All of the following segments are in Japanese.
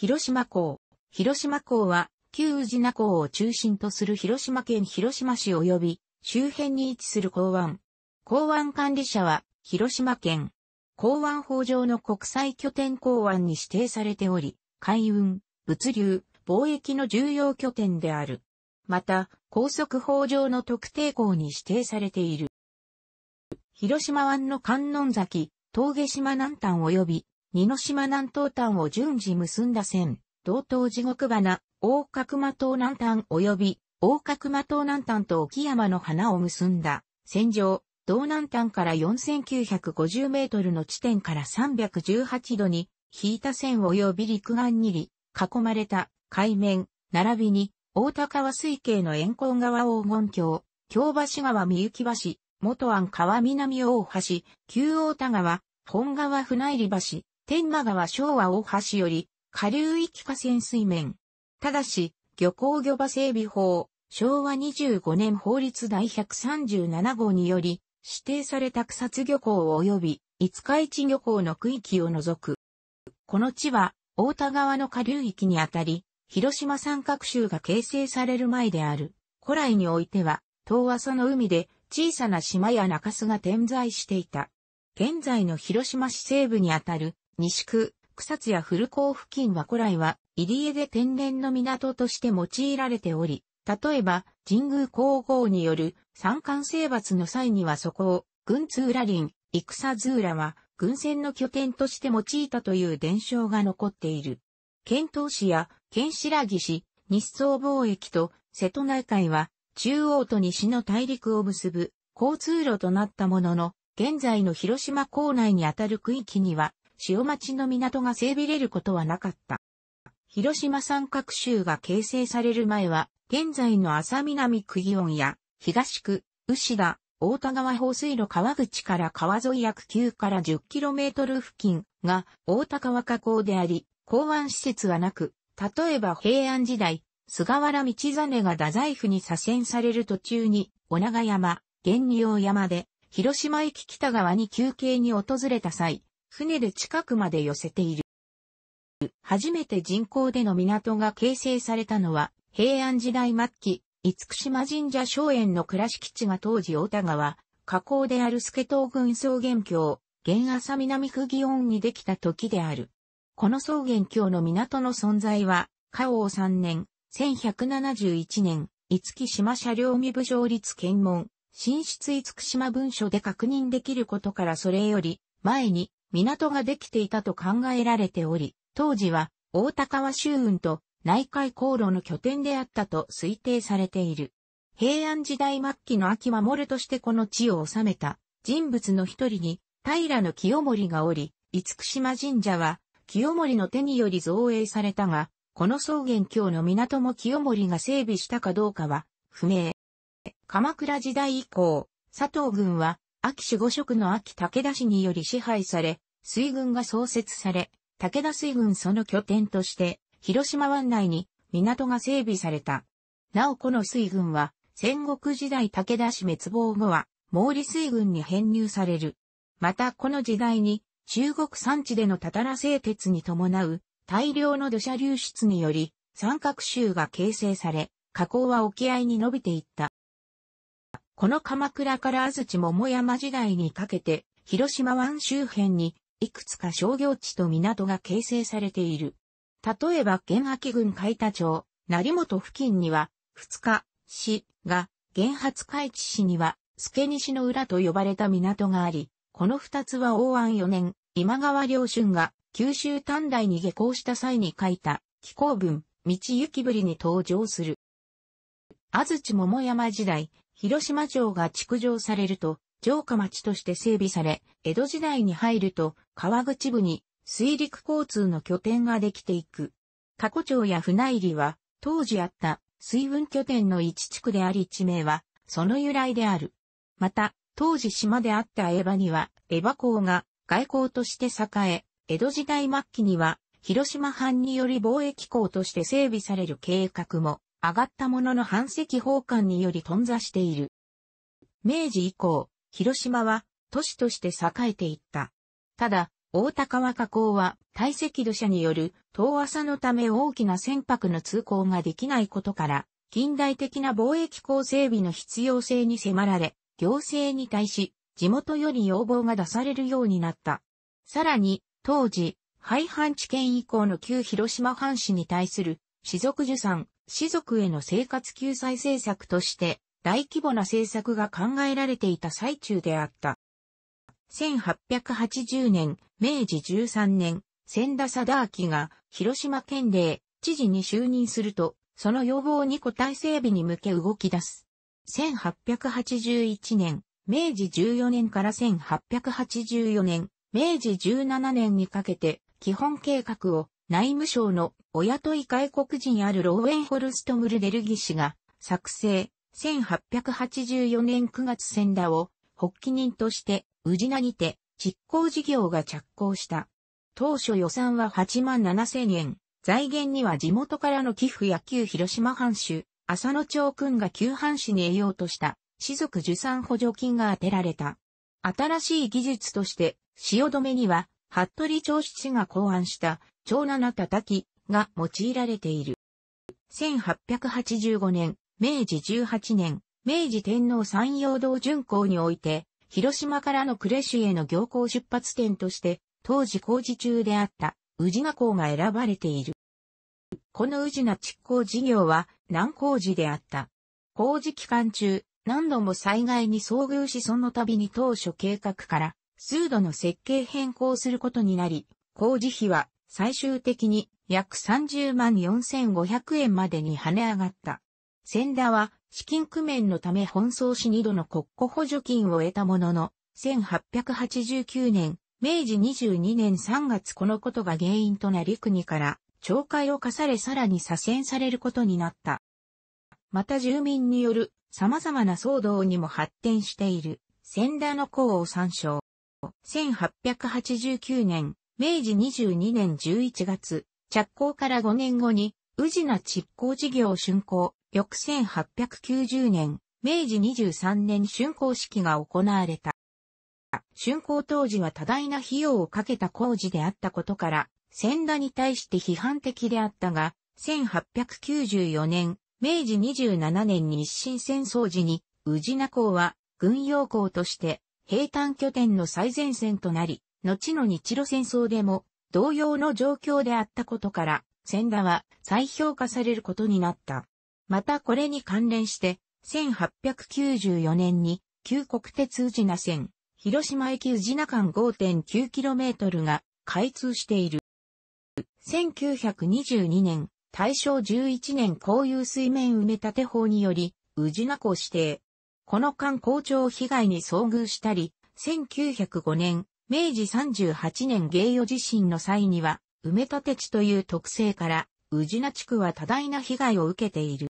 広島港。広島港は、旧宇品港を中心とする広島県広島市及び周辺に位置する港湾。港湾管理者は、広島県。港湾法上の国際拠点港湾に指定されており、海運、物流、貿易の重要拠点である。また、高速法上の特定港に指定されている。広島湾の観音崎、峠島南端及び二島南東端を順次結んだ線、道東地獄花、大角間東南端及び、大角間東南端と沖山の花を結んだ、線上、道南端から4950メートルの地点から318度に、引いた線及び陸岸にり、囲まれた、海面、並びに、大高川水系の沿江川黄金橋、京橋川三雪橋、元安川南大橋、旧大田川、本川船入橋、天満川昭和大橋より、下流域河川水面。ただし、漁港漁場整備法、昭和25年法律第137号により、指定された草津漁港及び、五日市漁港の区域を除く。この地は、大田川の下流域にあたり、広島三角州が形成される前である。古来においては、東和その海で小さな島や中州が点在していた。現在の広島市西部にあたる西区、草津や古港付近は古来は入江で天然の港として用いられており、例えば神宮皇后による三冠征伐の際にはそこを軍通羅林、戦津浦は軍船の拠点として用いたという伝承が残っている。県東市や県白木市、日宋貿易と瀬戸内海は中央と西の大陸を結ぶ交通路となったものの、現在の広島港内にあたる区域には塩町の港が整備れることはなかった。広島三角州が形成される前は、現在の浅南区祇園や、東区、牛田、大田川放水路川口から川沿い約9から 10km 付近が大田川河口であり、港湾施設はなく、例えば平安時代、菅原道真が太宰府に左遷される途中に、小長山、源利用山で、広島駅北側に休憩に訪れた際、船で近くまで寄せている。初めて人工での港が形成されたのは、平安時代末期、厳島神社荘園の倉敷地が当時大田川、河口である助東軍草原橋、現朝南区祇園にできた時である。この草原橋の港の存在は、嘉王3年、1171年、木島車両身部上立検問、進出厳島文書で確認できることからそれより、前に、港ができていたと考えられており、当時は大高和州運と内海航路の拠点であったと推定されている。平安時代末期の秋守としてこの地を治めた人物の一人に平の清盛がおり、厳島神社は清盛の手により造営されたが、この草原峡の港も清盛が整備したかどうかは不明。鎌倉時代以降、佐藤軍は秋守護職の秋武田氏により支配され、水軍が創設され、武田水軍その拠点として、広島湾内に港が整備された。なおこの水軍は、戦国時代武田氏滅亡後は、毛利水軍に編入される。またこの時代に、中国山地でのたたら製鉄に伴う大量の土砂流出により、三角州が形成され、河口は沖合に伸びていった。この鎌倉から安土桃山時代にかけて、広島湾周辺に、いくつか商業地と港が形成されている。例えば、玄秋郡海田町、成本付近には、二日、市が、玄発海地市には、助西の浦と呼ばれた港があり、この二つは大安四年、今川良春が、九州短大に下校した際に書いた、気候文、道行きぶりに登場する。安土桃山時代、広島城が築城されると、城下町として整備され、江戸時代に入ると、川口部に水陸交通の拠点ができていく。過去町や船入りは、当時あった水運拠点の一地区であり地名は、その由来である。また、当時島であった江場には、江場港が外港として栄え、江戸時代末期には、広島藩により貿易港として整備される計画も上がったものの半石砲艦により頓挫している。明治以降、広島は都市として栄えていった。ただ、大高和河口は堆積土砂による遠浅のため大きな船舶の通行ができないことから、近代的な貿易港整備の必要性に迫られ、行政に対し、地元より要望が出されるようになった。さらに、当時、廃藩置県以降の旧広島藩市に対する、士族受産、士族への生活救済政策として大規模な政策が考えられていた最中であった。1880年、明治13年、千田貞明が広島県令知事に就任すると、その要望に個体整備に向け動き出す。1881年、明治14年から1884年、明治17年にかけて基本計画を内務省のお雇い外国人あるローウェンホルスト・ムルデルギ氏が作成、1884年9月戦田を発起人として宇名にて実行事業が着工した。当初予算は8万7千円。財源には地元からの寄付や旧広島藩主、浅野町君が旧藩主に得ようとした士族受産補助金が充てられた。新しい技術として、止めには、服部長七が考案した長七叩きが用いられている。1885年、明治18年、明治天皇山陽道巡行において、広島からの呉市への行行出発点として、当時工事中であった宇治河港が選ばれている。この宇治品築港事業は難工事であった。工事期間中、何度も災害に遭遇しその度に当初計画から数度の設計変更することになり、工事費は最終的に約30万4500円までに跳ね上がった。千田は資金工面のため奔走し二度の国庫補助金を得たものの、1889年、明治22年3月このことが原因となり国から懲戒を課されさらに左遷されることになった。また住民による様々な騒動にも発展している千田の功を参照。1889年、明治22年11月、着工から5年後に、宇品築工事業竣工、翌1890年、明治23年竣工式が行われた。竣工当時は多大な費用をかけた工事であったことから、仙田に対して批判的であったが、1894年、明治27年日清戦争時に、宇品港は軍用港として、平坦拠点の最前線となり、後の日露戦争でも同様の状況であったことから、千田は再評価されることになった。またこれに関連して、1894年に旧国鉄宇品線、広島駅宇品間 5.9km が開通している。1922年、大正11年公有水面埋め立て法により、宇品湖指定。この間校長被害に遭遇したり、1905年、明治38年芸予地震の際には、埋め立て地という特性から、宇品地区は多大な被害を受けている。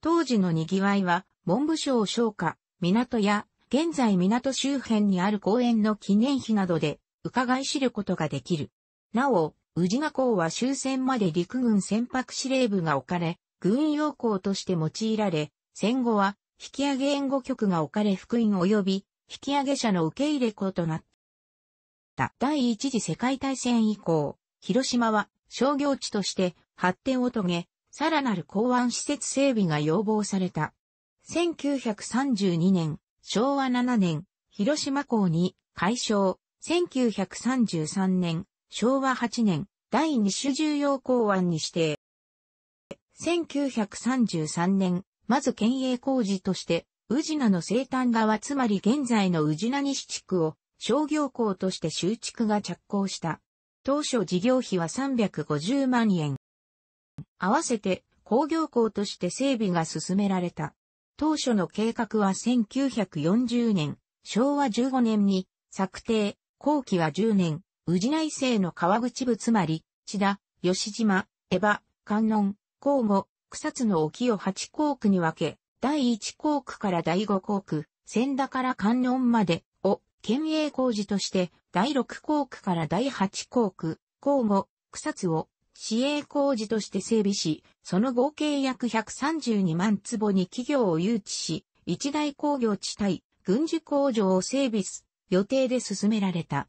当時の賑わいは、文部省商家、港や、現在港周辺にある公園の記念碑などで、伺い知ることができる。なお、宇品港は終戦まで陸軍船舶司令部が置かれ、軍用港として用いられ、戦後は、引上げ援護局が置かれ福音及び、引上げ者の受け入れ港となった。った第一次世界大戦以降、広島は商業地として発展を遂げ、さらなる港湾施設整備が要望された。1932年、昭和7年、広島港に改称、1933年、昭和8年、第二種重要港湾に指定。1933年、まず県営工事として、宇品の西端側つまり現在の宇品西地区を商業校として修築が着工した。当初事業費は350万円。合わせて工業校として整備が進められた。当初の計画は1940年、昭和15年に策定、後期は10年、宇治内政の川口部つまり、千田、吉島、江場、観音、甲互、草津の沖を8校区に分け、第1校区から第5校区、千田から観音まで、県営工事として、第6工区から第8工区、交互、草津を、市営工事として整備し、その合計約132万坪に企業を誘致し、一大工業地帯、軍需工場を整備す、予定で進められた。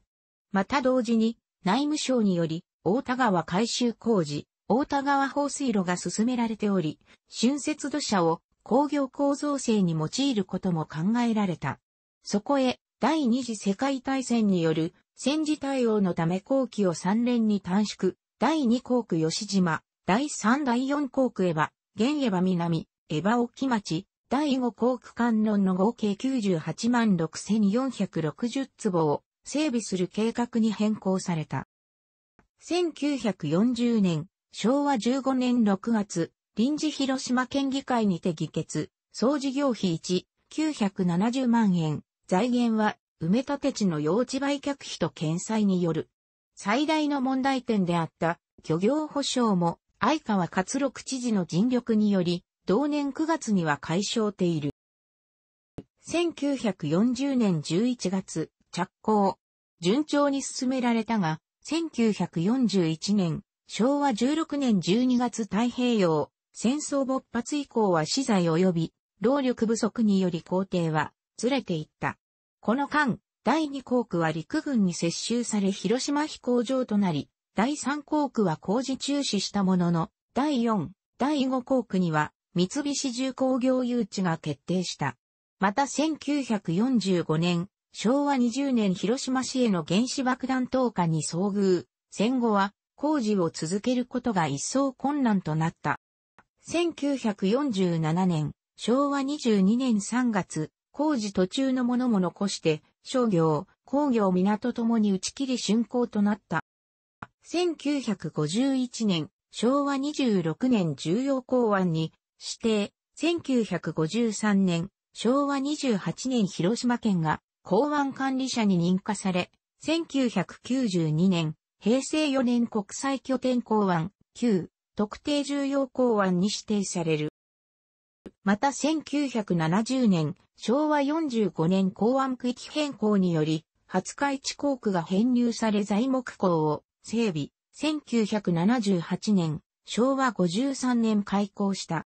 また同時に、内務省により、大田川改修工事、大田川放水路が進められており、春節土砂を工業構造性に用いることも考えられた。そこへ、第二次世界大戦による戦時対応のため後期を3連に短縮、第二航区吉島、第三第四航区エヴァ、現エヴァ南、エヴァ沖町、第五航区観音の合計98万6460坪を整備する計画に変更された。1940年、昭和15年6月、臨時広島県議会にて議決、総事業費1、970万円、財源は、埋め立て地の用地売却費と検済による。最大の問題点であった漁業保障も、相川勝六知事の尽力により、同年9月には解消ている。1940年11月、着工。順調に進められたが、1941年、昭和16年12月太平洋、戦争勃発以降は資材及び、労力不足により工程は、ずれていった。この間、第2航区は陸軍に接収され広島飛行場となり、第3航区は工事中止したものの、第4、第5航区には三菱重工業誘致が決定した。また1945年、昭和20年広島市への原子爆弾投下に遭遇、戦後は工事を続けることが一層困難となった。1947年、昭和22年3月、工事途中のものも残して、商業、工業港ともに打ち切り竣工となった。1951年、昭和26年重要港湾に指定、1953年、昭和28年広島県が港湾管理者に認可され、1992年、平成4年国際拠点港湾、旧特定重要港湾に指定される。また1970年、昭和45年港湾区域変更により、廿日市港区が編入され材木港を整備、1978年、昭和53年開港した。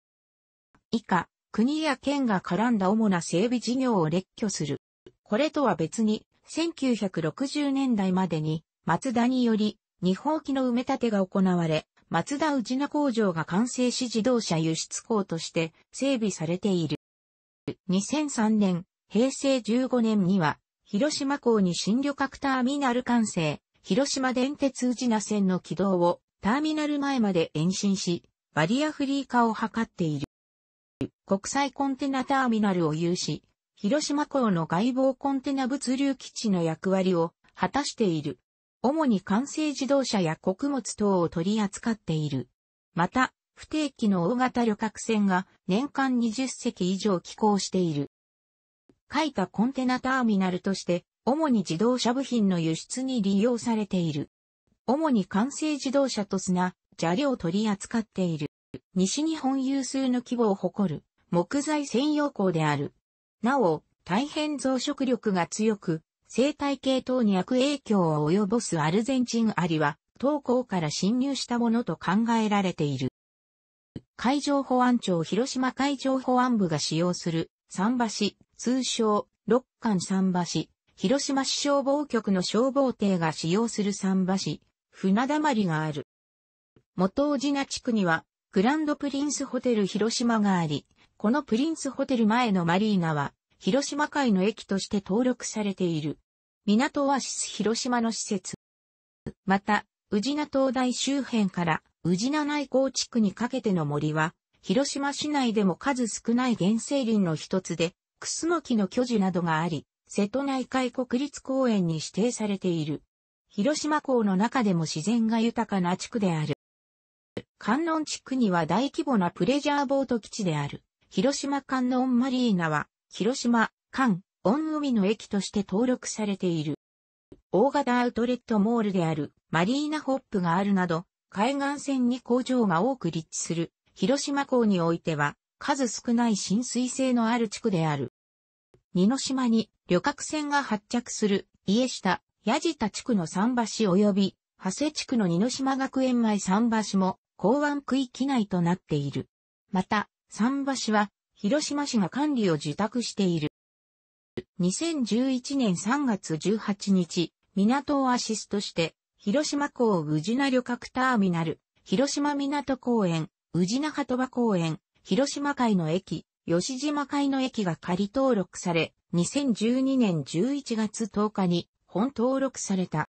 以下、国や県が絡んだ主な整備事業を列挙する。これとは別に、1960年代までに、松田により、日本機の埋め立てが行われ、松田内名工場が完成し自動車輸出港として整備されている。2003年、平成15年には、広島港に新旅客ターミナル完成、広島電鉄内名線の軌道をターミナル前まで延伸し、バリアフリー化を図っている。国際コンテナターミナルを有し、広島港の外防コンテナ物流基地の役割を果たしている。主に完成自動車や穀物等を取り扱っている。また、不定期の大型旅客船が年間20隻以上寄港している。書いたコンテナターミナルとして、主に自動車部品の輸出に利用されている。主に完成自動車と砂、砂利を取り扱っている。西日本有数の規模を誇る木材専用港である。なお、大変増殖力が強く、生態系等に悪影響を及ぼすアルゼンチンアリは、東港から侵入したものと考えられている。海上保安庁広島海上保安部が使用する桟橋、通称、六間桟橋、広島市消防局の消防艇が使用する桟橋、船溜まりがある。元宇品地区には、グランドプリンスホテル広島があり、このプリンスホテル前のマリーナは、広島海の駅として登録されている。港は広島の施設。また、宇品灯台周辺から宇品内港地区にかけての森は、広島市内でも数少ない原生林の一つで、クスノキの巨樹などがあり、瀬戸内海国立公園に指定されている。広島港の中でも自然が豊かな地区である。観音地区には大規模なプレジャーボート基地である。広島観音マリーナは広島、間、恩海の駅として登録されている。大型アウトレットモールであるマリーナホップがあるなど、海岸線に工場が多く立地する広島港においては数少ない浸水性のある地区である。二の島に旅客船が発着する家下、矢田地区の桟橋及び、長谷地区の二の島学園前桟橋も港湾区域内となっている。また、桟橋は広島市が管理を受託している。2011年3月18日、港をアシストして、広島港宇品旅客ターミナル、広島港公園、宇品鳩場公園、広島海の駅、吉島海の駅が仮登録され、2012年11月10日に本登録された。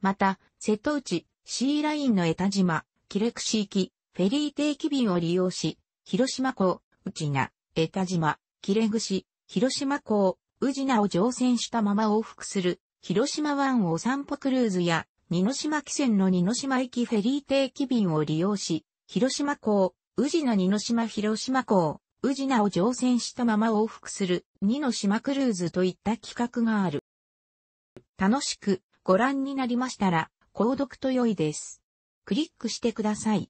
また、瀬戸内、シーラインの江田島、キレクシー機、フェリー定期便を利用し、広島港、内名、江田島、切れ串、広島港、宇品を乗船したまま往復する、広島湾お散歩クルーズや、二ノ島汽船の二ノ島行きフェリー定期便を利用し、広島港、宇品二ノ島広島港、宇品を乗船したまま往復する、二ノ島クルーズといった企画がある。楽しくご覧になりましたら、購読と良いです。クリックしてください。